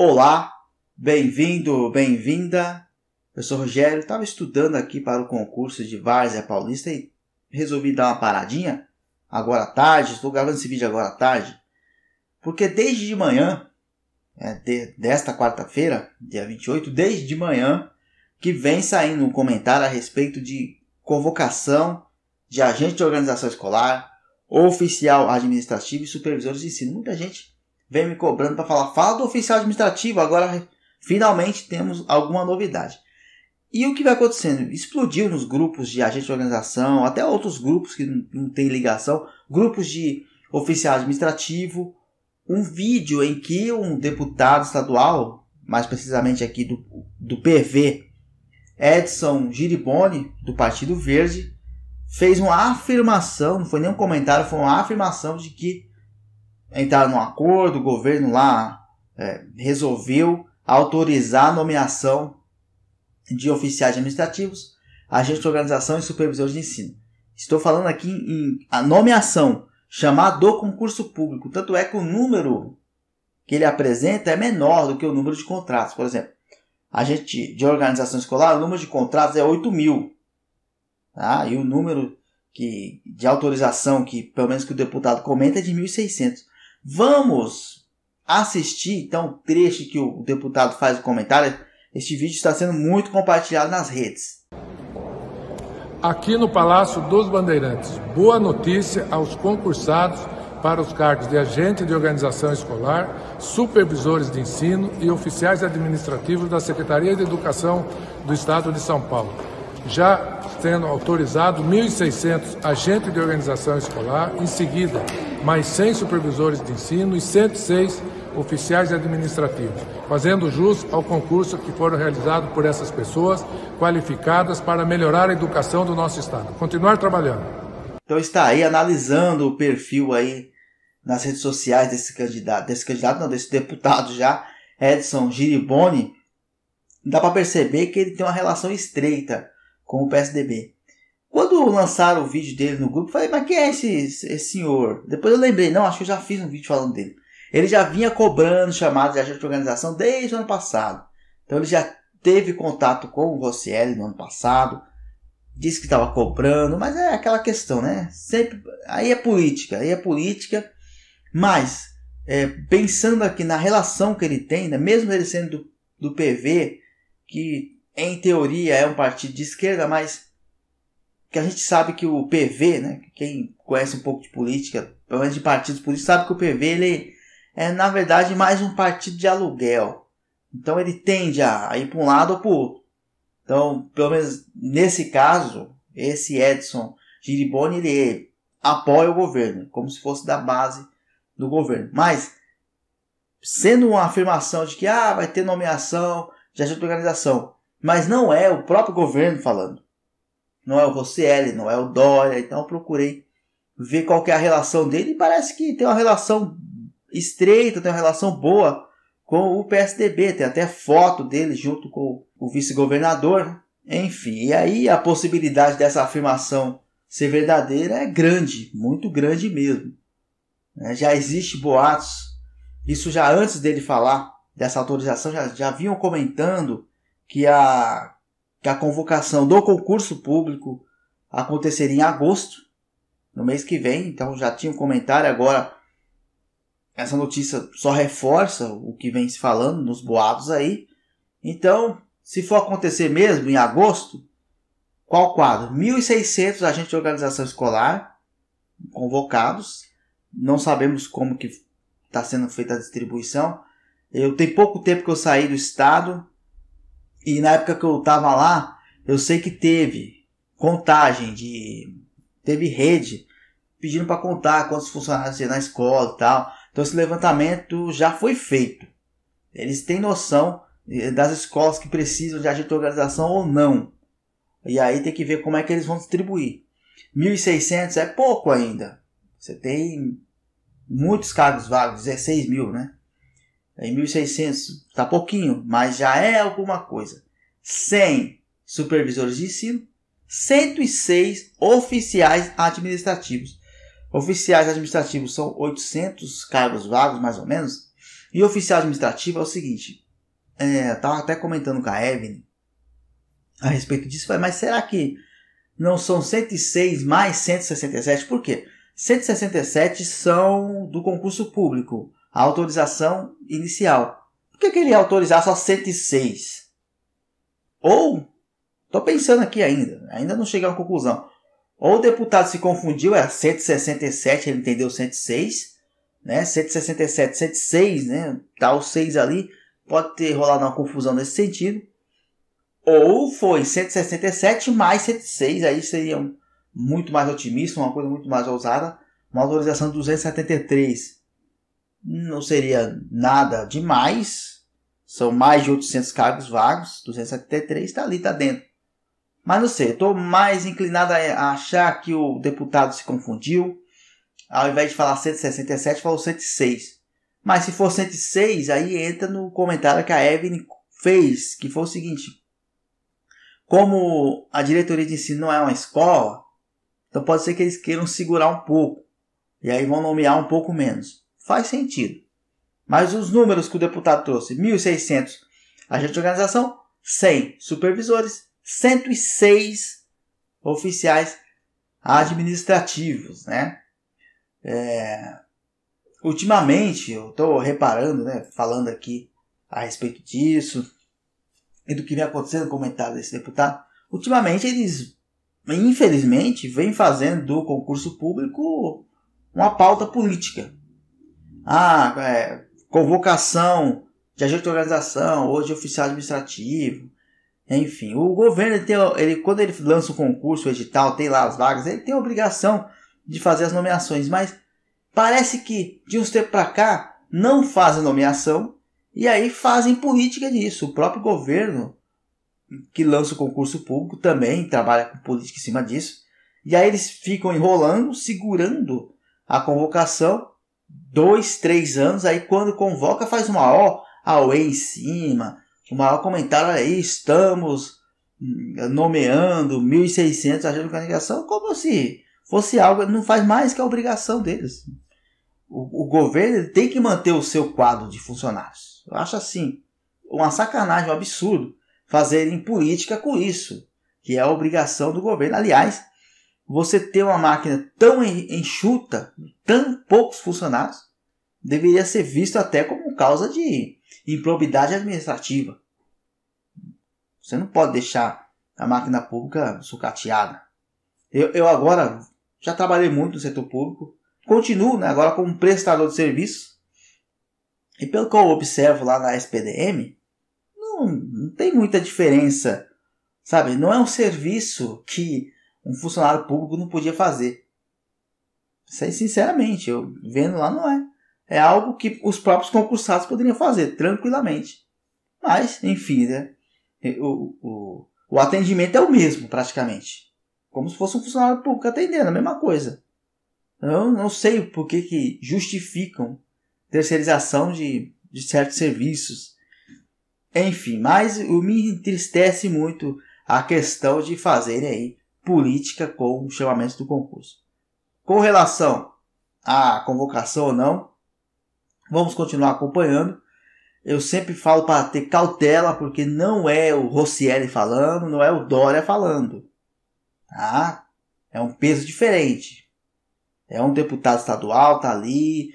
Olá, bem-vindo, bem-vinda. Eu sou o Rogério, estava estudando aqui para o concurso de Várzea Paulista e resolvi dar uma paradinha agora à tarde. Estou gravando esse vídeo agora à tarde, porque desde de manhã, é, de, desta quarta-feira, dia 28, desde de manhã, que vem saindo um comentário a respeito de convocação de agente de organização escolar, oficial administrativo e supervisores de ensino. Muita gente vem me cobrando para falar, fala do oficial administrativo, agora finalmente temos alguma novidade. E o que vai acontecendo? Explodiu nos grupos de agente de organização, até outros grupos que não têm ligação, grupos de oficial administrativo, um vídeo em que um deputado estadual, mais precisamente aqui do, do PV, Edson Giribone, do Partido Verde, fez uma afirmação, não foi nem um comentário, foi uma afirmação de que entraram num acordo, o governo lá é, resolveu autorizar a nomeação de oficiais administrativos, agentes de organização e supervisores de ensino. Estou falando aqui em a nomeação, chamar do concurso público. Tanto é que o número que ele apresenta é menor do que o número de contratos. Por exemplo, agente de organização escolar, o número de contratos é 8 mil. Tá? E o número que, de autorização, que pelo menos que o deputado comenta, é de 1.600. Vamos assistir então o trecho que o deputado faz o comentário. Este vídeo está sendo muito compartilhado nas redes. Aqui no Palácio dos Bandeirantes, boa notícia aos concursados para os cargos de agente de organização escolar, supervisores de ensino e oficiais administrativos da Secretaria de Educação do Estado de São Paulo. Já sendo autorizado 1.600 agentes de organização escolar, em seguida, mais 100 supervisores de ensino e 106 oficiais administrativos, fazendo jus ao concurso que foram realizados por essas pessoas qualificadas para melhorar a educação do nosso Estado. Continuar trabalhando. Então está aí analisando o perfil aí nas redes sociais desse candidato, desse candidato não, desse deputado já, Edson Giriboni, dá para perceber que ele tem uma relação estreita com o PSDB. Quando lançaram o vídeo dele no grupo, falei, mas quem é esse, esse senhor? Depois eu lembrei, não, acho que eu já fiz um vídeo falando dele. Ele já vinha cobrando chamadas de agente de organização desde o ano passado. Então ele já teve contato com o Rossielli no ano passado, disse que estava cobrando, mas é aquela questão, né? Sempre, aí é política, aí é política, mas é, pensando aqui na relação que ele tem, né? mesmo ele sendo do, do PV, que em teoria é um partido de esquerda, mas que a gente sabe que o PV, né, quem conhece um pouco de política, pelo menos de partidos políticos, sabe que o PV ele é na verdade mais um partido de aluguel. Então ele tende a ir para um lado ou para o outro. Então, pelo menos nesse caso, esse Edson Giribone ele apoia o governo, como se fosse da base do governo. Mas sendo uma afirmação de que ah, vai ter nomeação de agente de organização, mas não é o próprio governo falando. Não é o Rossielli, não é o Dória. Então eu procurei ver qual é a relação dele. E parece que tem uma relação estreita, tem uma relação boa com o PSDB. Tem até foto dele junto com o vice-governador. Enfim, e aí a possibilidade dessa afirmação ser verdadeira é grande, muito grande mesmo. Né, já existe boatos, isso já antes dele falar dessa autorização, já, já vinham comentando que a, que a convocação do concurso público aconteceria em agosto, no mês que vem. Então já tinha um comentário agora. Essa notícia só reforça o que vem se falando nos boatos aí. Então, se for acontecer mesmo em agosto, qual quadro? 1.600 agentes de organização escolar convocados. Não sabemos como que está sendo feita a distribuição. Eu tem pouco tempo que eu saí do estado. E na época que eu tava lá, eu sei que teve contagem de. Teve rede pedindo para contar quantos funcionários tinha na escola e tal. Então esse levantamento já foi feito. Eles têm noção das escolas que precisam de agente de organização ou não. E aí tem que ver como é que eles vão distribuir. 1.600 é pouco ainda. Você tem muitos cargos vagos, 16 mil, né? É, em 1.600, está pouquinho, mas já é alguma coisa. 100 supervisores de ensino, 106 oficiais administrativos. Oficiais administrativos são 800 cargos vagos, mais ou menos. E oficial administrativo é o seguinte: é, estava até comentando com a Evelyn a respeito disso, mas será que não são 106 mais 167? Por quê? 167 são do concurso público a autorização inicial. Por que, que ele ia autorizar só 106? Ou, estou pensando aqui ainda, ainda não cheguei a uma conclusão. Ou o deputado se confundiu, é era 167, ele entendeu 106, né? 167, 106, né? Tá o 6 ali, pode ter rolado uma confusão nesse sentido. Ou foi 167 mais 106, aí seria muito mais otimista, uma coisa muito mais ousada, uma autorização de 273 não seria nada demais. São mais de 800 cargos vagos, 273 está ali, está dentro. Mas não sei, estou mais inclinado a achar que o deputado se confundiu. Ao invés de falar 167, falou 106. Mas se for 106, aí entra no comentário que a Evelyn fez, que foi o seguinte: como a diretoria de ensino não é uma escola, então pode ser que eles queiram segurar um pouco. E aí vão nomear um pouco menos. Faz sentido. Mas os números que o deputado trouxe, 1.600 agentes de organização, 100 supervisores, 106 oficiais administrativos, né? É, ultimamente, eu estou reparando, né, falando aqui a respeito disso e do que vem acontecendo com o comentário desse deputado, ultimamente eles, infelizmente, vêm fazendo do concurso público uma pauta política ah, é, convocação de agente de organização ou de oficial administrativo. Enfim, o governo, ele tem, ele, quando ele lança o um concurso, edital, tem lá as vagas, ele tem a obrigação de fazer as nomeações, mas parece que de uns tempos para cá não fazem nomeação e aí fazem política disso. O próprio governo que lança o concurso público também trabalha com política em cima disso. E aí eles ficam enrolando, segurando a convocação dois, três anos, aí quando convoca faz uma a Aue em cima, o maior comentário aí, estamos hum, nomeando 1.600 agentes de coligação, como se fosse algo, não faz mais que a obrigação deles. O, o governo tem que manter o seu quadro de funcionários. Eu acho assim, uma sacanagem, um absurdo, fazerem política com isso, que é a obrigação do governo. Aliás, você ter uma máquina tão enxuta, tão poucos funcionários, deveria ser visto até como causa de improbidade administrativa. Você não pode deixar a máquina pública sucateada. Eu, eu agora já trabalhei muito no setor público, continuo né, agora como prestador de serviço, e pelo que eu observo lá na SPDM, não, não tem muita diferença, sabe? Não é um serviço que um funcionário público não podia fazer. Isso aí, sinceramente, eu vendo lá não é. É algo que os próprios concursados poderiam fazer tranquilamente. Mas, enfim, né? o, o, o atendimento é o mesmo, praticamente. Como se fosse um funcionário público atendendo, a mesma coisa. Eu não sei por que, que justificam terceirização de, de certos serviços. Enfim, mas me entristece muito a questão de fazerem aí política com o chamamento do concurso. Com relação à convocação ou não, vamos continuar acompanhando. Eu sempre falo para ter cautela, porque não é o Rossielli falando, não é o Dória falando. Tá? É um peso diferente. É um deputado estadual, tá ali,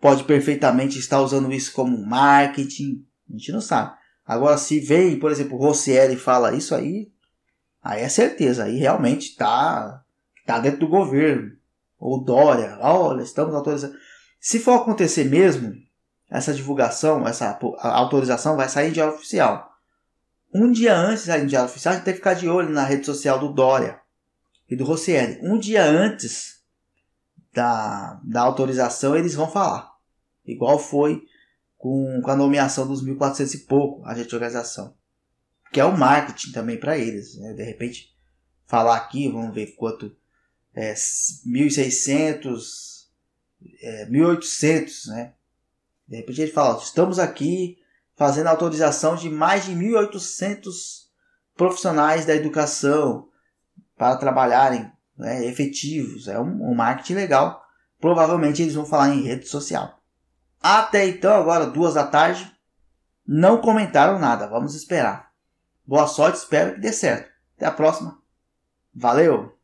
pode perfeitamente estar usando isso como marketing, a gente não sabe. Agora, se vem, por exemplo, o Rossielli fala isso aí, Aí é certeza, aí realmente tá, tá dentro do governo. Ou Dória, olha, estamos autorizando. Se for acontecer mesmo, essa divulgação, essa autorização vai sair em diário oficial. Um dia antes de sair em diário oficial, a gente tem que ficar de olho na rede social do Dória e do Rossielli. Um dia antes da, da autorização, eles vão falar. Igual foi com, com a nomeação dos 1.400 e pouco, a gente organização que é o marketing também para eles. Né? De repente, falar aqui, vamos ver quanto é 1.600, é, 1.800, né? De repente ele fala, estamos aqui fazendo autorização de mais de 1.800 profissionais da educação para trabalharem né, efetivos. É um, um marketing legal. Provavelmente eles vão falar em rede social. Até então, agora duas da tarde, não comentaram nada. Vamos esperar. Boa sorte, espero que dê certo. Até a próxima. Valeu!